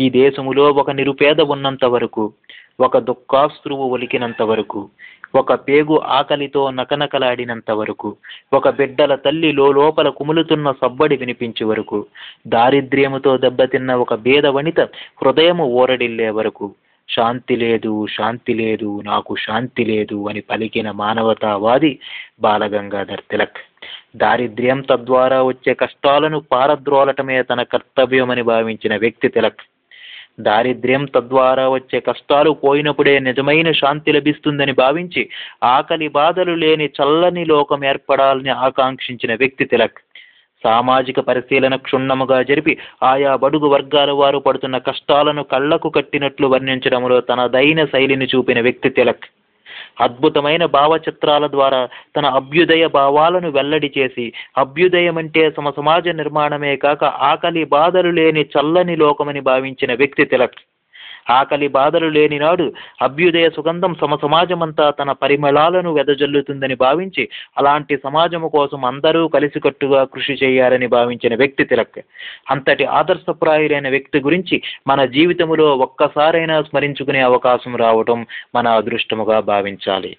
ఈ దేశములో ఒక నిరుపేద ఉన్నంత వరకు ఒక దుఃఖాశ్రువు ఒలికినంత వరకు ఒక పేగు ఆకలితో నకనకలాడినంత వరకు ఒక బిడ్డల తల్లి లోపల కుములుతున్న సబ్బడి వినిపించే వరకు దారిద్ర్యముతో దెబ్బతిన్న ఒక భేద వనిత హృదయము ఓరడిల్లే వరకు శాంతి లేదు శాంతి లేదు నాకు శాంతి లేదు అని పలికిన మానవతావాది బాలగంగాధర్ తిలక్ దారిద్ర్యం తద్వారా వచ్చే కష్టాలను పారద్రోలటమే తన కర్తవ్యమని భావించిన వ్యక్తి తిలక్ దారిద్ర్యం తద్వారా వచ్చే కష్టాలు పోయినప్పుడే నిజమైన శాంతి లభిస్తుందని భావించి ఆకలి బాధలు లేని చల్లని లోకం ఏర్పడాలని ఆకాంక్షించిన వ్యక్తి తిలక్ సామాజిక పరిశీలన క్షుణ్ణముగా జరిపి ఆయా బడుగు వర్గాల వారు పడుతున్న కష్టాలను కళ్లకు కట్టినట్లు వర్ణించడంలో తనదైన శైలిని చూపిన వ్యక్తి తిలక్ అద్భుతమైన భావచిత్రాల ద్వారా తన అభ్యుదయ భావాలను వెల్లడి చేసి అభ్యుదయం అంటే సమ సమాజ నిర్మాణమే కాక ఆకలి బాధలు లేని చల్లని లోకమని భావించిన వ్యక్తి తిలక్ ఆకలి బాధలు లేనినాడు అభ్యుదయ సుగంధం సమ సమాజమంతా తన పరిమళాలను వెదజల్లుతుందని భావించి అలాంటి సమాజము కోసం అందరూ కలిసికట్టుగా కృషి చేయాలని భావించిన వ్యక్తి తిలక్ అంతటి ఆదర్శప్రాయులైన వ్యక్తి గురించి మన జీవితములో ఒక్కసారైనా స్మరించుకునే అవకాశం రావటం మన అదృష్టముగా భావించాలి